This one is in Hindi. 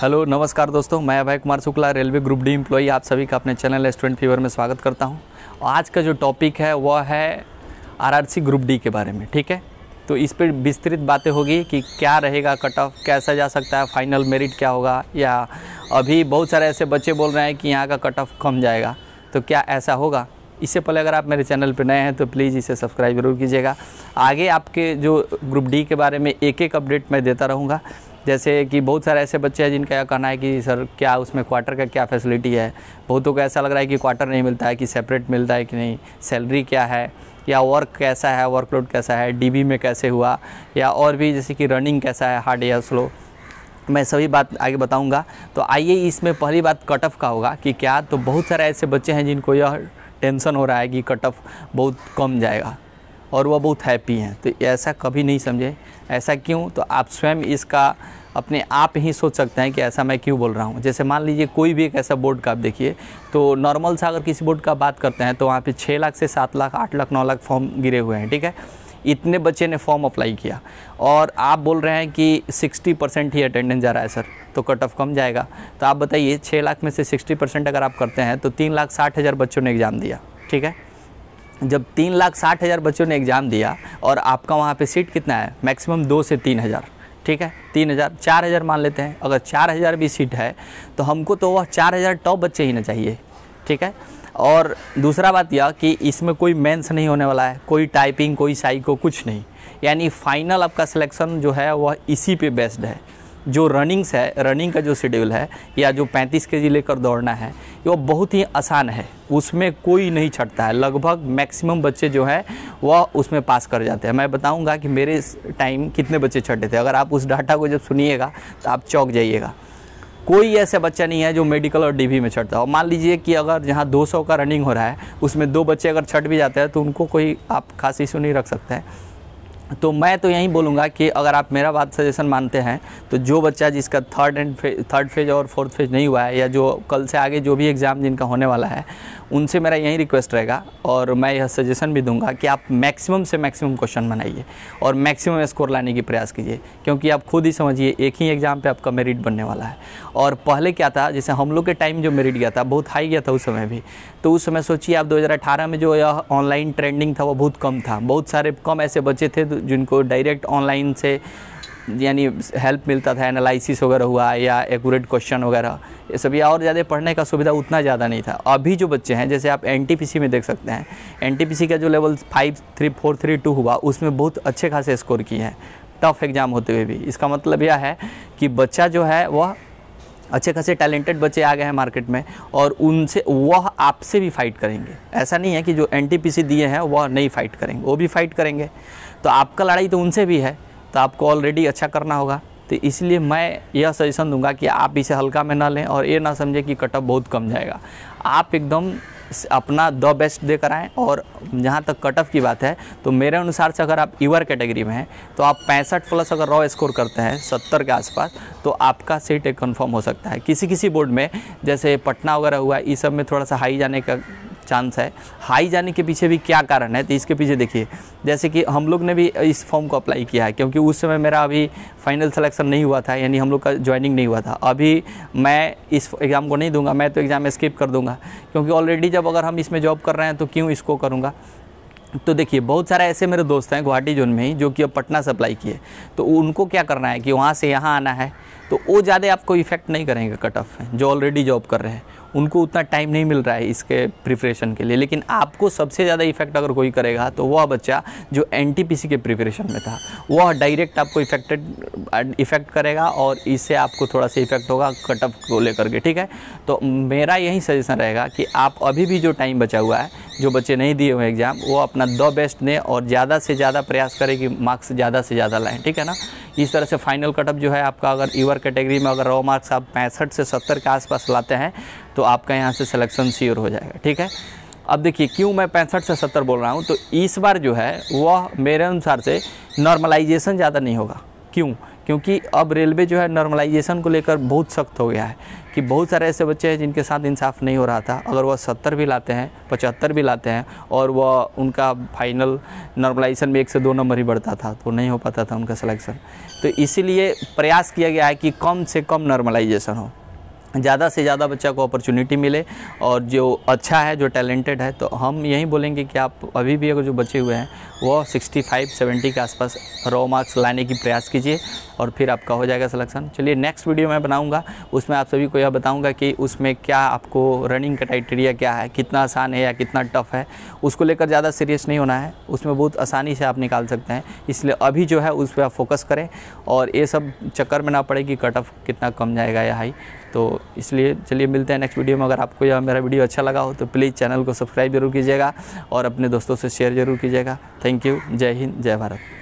हेलो नमस्कार दोस्तों मैं Abhay Kumar Shukla railway group D employee आप सभी का अपने चैनल स्टूडेंट फीवर में स्वागत करता हूं आज का जो टॉपिक है वह है आरआरसी ग्रुप डी के बारे में ठीक है तो इस पर विस्तृत बातें होगी कि क्या रहेगा कट ऑफ कैसा जा सकता है फाइनल मेरिट क्या होगा या अभी बहुत सारे ऐसे बच्चे बोल रहे हैं कि यहाँ का कट ऑफ कम जाएगा तो क्या ऐसा होगा इससे पहले अगर आप मेरे चैनल पर नए हैं तो प्लीज़ इसे सब्सक्राइब जरूर कीजिएगा आगे आपके जो ग्रुप डी के बारे में एक एक अपडेट मैं देता रहूँगा जैसे कि बहुत सारे ऐसे बच्चे हैं जिनका यह कहना है कि सर क्या उसमें क्वार्टर का क्या फैसिलिटी है बहुतों को ऐसा लग रहा है कि क्वार्टर नहीं मिलता है कि सेपरेट मिलता है कि नहीं सैलरी क्या है या वर्क कैसा है वर्कलोड कैसा है डीबी में कैसे हुआ या और भी जैसे कि रनिंग कैसा है हार्ड या स्लो मैं सभी बात आगे बताऊंगा तो आइए इसमें पहली बात कट ऑफ का होगा कि क्या तो बहुत सारे ऐसे बच्चे हैं जिनको यह टेंशन हो रहा है कि कट ऑफ बहुत कम जाएगा और वह बहुत हैप्पी हैं तो ऐसा कभी नहीं समझे ऐसा क्यों तो आप स्वयं इसका अपने आप ही सोच सकते हैं कि ऐसा मैं क्यों बोल रहा हूँ जैसे मान लीजिए कोई भी एक ऐसा बोर्ड का आप देखिए तो नॉर्मल सा अगर किसी बोर्ड का बात करते हैं तो वहाँ पे छः लाख से सात लाख आठ लाख नौ लाख फॉर्म गिरे हुए हैं ठीक है इतने बच्चे ने फॉर्म अप्लाई किया और आप बोल रहे हैं कि 60 परसेंट ही अटेंडेंस जा रहा है सर तो कट ऑफ कम जाएगा तो आप बताइए छः लाख में से 60 परसेंट अगर आप करते हैं तो तीन लाख साठ हज़ार बच्चों ने एग्ज़ाम दिया ठीक है जब तीन लाख साठ हज़ार बच्चों ने एग्ज़ाम दिया और आपका वहाँ पे सीट कितना है मैक्सिमम दो से तीन हज़ार ठीक है तीन हज़ार चार हज़ार मान लेते हैं अगर चार हज़ार भी सीट है तो हमको तो वह चार हज़ार टॉप बच्चे ही ना चाहिए ठीक है और दूसरा बात यह कि इसमें कोई मेंस नहीं होने वाला है कोई टाइपिंग कोई साइको कुछ नहीं यानी फाइनल आपका सिलेक्शन जो है वह इसी पे बेस्ड है जो रनिंग्स है रनिंग का जो शेड्यूल है या जो 35 के जी लेकर दौड़ना है वो बहुत ही आसान है उसमें कोई नहीं छटता है लगभग मैक्सिमम बच्चे जो है वह उसमें पास कर जाते हैं मैं बताऊंगा कि मेरे टाइम कितने बच्चे छटे थे अगर आप उस डाटा को जब सुनिएगा तो आप चौक जाइएगा कोई ऐसा बच्चा नहीं है जो मेडिकल और डीबी में छटता हो मान लीजिए कि अगर जहाँ 200 का रनिंग हो रहा है उसमें दो बच्चे अगर छट भी जाते हैं तो उनको कोई आप खास इशू नहीं रख सकते हैं तो मैं तो यही बोलूँगा कि अगर आप मेरा बात सजेशन मानते हैं तो जो बच्चा जिसका थर्ड एंड थर्ड फेज और फोर्थ फेज नहीं हुआ है या जो कल से आगे जो भी एग्ज़ाम जिनका होने वाला है उनसे मेरा यही रिक्वेस्ट रहेगा और मैं यह सजेशन भी दूंगा कि आप मैक्सिमम से मैक्सिमम क्वेश्चन बनाइए और मैक्सिमम स्कोर लाने की प्रयास कीजिए क्योंकि आप खुद ही समझिए एक ही एग्ज़ाम पर आपका मेरिट बनने वाला है और पहले क्या था जैसे हम लोग के टाइम जो मेरिट गया था बहुत हाई गया था उस समय भी तो उस समय सोचिए आप दो में जो यह ऑनलाइन ट्रेंडिंग था वो बहुत कम था बहुत सारे कम ऐसे बच्चे थे जिनको डायरेक्ट ऑनलाइन से यानी हेल्प मिलता था एनालिसिस वगैरह हुआ या एक्यूरेट क्वेश्चन वगैरह ये सभी और ज़्यादा पढ़ने का सुविधा उतना ज़्यादा नहीं था अभी जो बच्चे हैं जैसे आप एन में देख सकते हैं एन का जो level five three four three two हुआ उसमें बहुत अच्छे खासे स्कोर किए हैं टफ एग्ज़ाम होते हुए भी इसका मतलब यह है कि बच्चा जो है वह अच्छे खासे टैलेंटेड बच्चे आ गए हैं मार्केट में और उनसे वह आपसे भी फाइट करेंगे ऐसा नहीं है कि जो एन दिए हैं वह नहीं फाइट करेंगे वो भी फाइट करेंगे तो आपका लड़ाई तो उनसे भी है तो आपको ऑलरेडी अच्छा करना होगा तो इसलिए मैं यह सजेशन दूंगा कि आप इसे हल्का में ना लें और ये ना समझें कि कटअप बहुत कम जाएगा आप एकदम अपना द बेस्ट देकर आएँ और जहाँ तक कट ऑफ की बात है तो मेरे अनुसार से अगर आप यूवर कैटेगरी में हैं तो आप पैंसठ प्लस अगर रॉ स्कोर करते हैं सत्तर के आसपास तो आपका सीट एक कन्फर्म हो सकता है किसी किसी बोर्ड में जैसे पटना वगैरह हुआ इस सब में थोड़ा सा हाई जाने का चांस है हाई जाने के पीछे भी क्या कारण है तो इसके पीछे देखिए जैसे कि हम लोग ने भी इस फॉर्म को अप्लाई किया है क्योंकि उस समय मेरा अभी फाइनल सिलेक्शन नहीं हुआ था यानी हम लोग का ज्वाइनिंग नहीं हुआ था अभी मैं इस एग्ज़ाम को नहीं दूंगा मैं तो एग्ज़ाम स्किप कर दूंगा क्योंकि ऑलरेडी जब अगर हम इसमें जॉब कर रहे हैं तो क्यों इसको करूँगा तो देखिए बहुत सारे ऐसे मेरे दोस्त हैं गुवाहाटी जोन में ही जो कि अब पटना से अप्लाई किए तो उनको क्या करना है कि वहाँ से यहाँ आना है तो वो ज़्यादा आपको इफ़ेक्ट नहीं करेंगे कट ऑफ जो ऑलरेडी जॉब कर रहे हैं उनको उतना टाइम नहीं मिल रहा है इसके प्रिपरेशन के लिए लेकिन आपको सबसे ज़्यादा इफेक्ट अगर कोई करेगा तो वह बच्चा जो एन के प्रिपरेशन में था वह डायरेक्ट आपको इफेक्टेड इफेक्ट करेगा और इससे आपको थोड़ा सा इफेक्ट होगा कट ऑफ को लेकर के ठीक है तो मेरा यही सजेशन रहेगा कि आप अभी भी जो टाइम बचा हुआ है जो बच्चे नहीं दिए हुए एग्ज़ाम वो अपना द बेस्ट दें और ज़्यादा से ज़्यादा प्रयास करें कि मार्क्स ज़्यादा से ज़्यादा लाएँ ठीक है ना इस तरह से फाइनल कटअप जो है आपका अगर ईवर कैटेगरी में अगर रॉ मार्क्स आप पैंसठ से सत्तर के आसपास लाते हैं तो आपका यहाँ से सिलेक्शन श्योर हो जाएगा ठीक है अब देखिए क्यों मैं पैंसठ से सत्तर बोल रहा हूँ तो इस बार जो है वह मेरे अनुसार से नॉर्मलाइजेशन ज़्यादा नहीं होगा क्यों क्योंकि अब रेलवे जो है नॉर्मलाइजेशन को लेकर बहुत सख्त हो गया है कि बहुत सारे ऐसे बच्चे हैं जिनके साथ इंसाफ नहीं हो रहा था अगर वह सत्तर भी लाते हैं पचहत्तर भी लाते हैं और वह उनका फाइनल नॉर्मलाइजेशन में एक से दो नंबर ही बढ़ता था तो नहीं हो पाता था उनका सिलेक्शन तो इसीलिए प्रयास किया गया है कि कम से कम नॉर्मलाइजेशन हो ज़्यादा से ज़्यादा बच्चा को अपॉर्चुनिटी मिले और जो अच्छा है जो टैलेंटेड है तो हम यही बोलेंगे कि आप अभी भी अगर जो बचे हुए हैं वो 65 70 के आसपास रॉ मार्क्स लाने की प्रयास कीजिए और फिर आपका हो जाएगा सिलेक्शन चलिए नेक्स्ट वीडियो मैं बनाऊंगा उसमें आप सभी को यह बताऊंगा कि उसमें क्या आपको रनिंग क्राइटेरिया क्या है कितना आसान है या कितना टफ है उसको लेकर ज़्यादा सीरियस नहीं होना है उसमें बहुत आसानी से आप निकाल सकते हैं इसलिए अभी जो है उस पर आप फोकस करें और ये सब चक्कर में ना पड़े कि कट ऑफ कितना कम जाएगा या हाई तो इसलिए चलिए मिलते हैं नेक्स्ट वीडियो में अगर आपको यह मेरा वीडियो अच्छा लगा हो तो प्लीज़ चैनल को सब्सक्राइब जरूर कीजिएगा और अपने दोस्तों से शेयर जरूर कीजिएगा थैंक यू जय हिंद जय भारत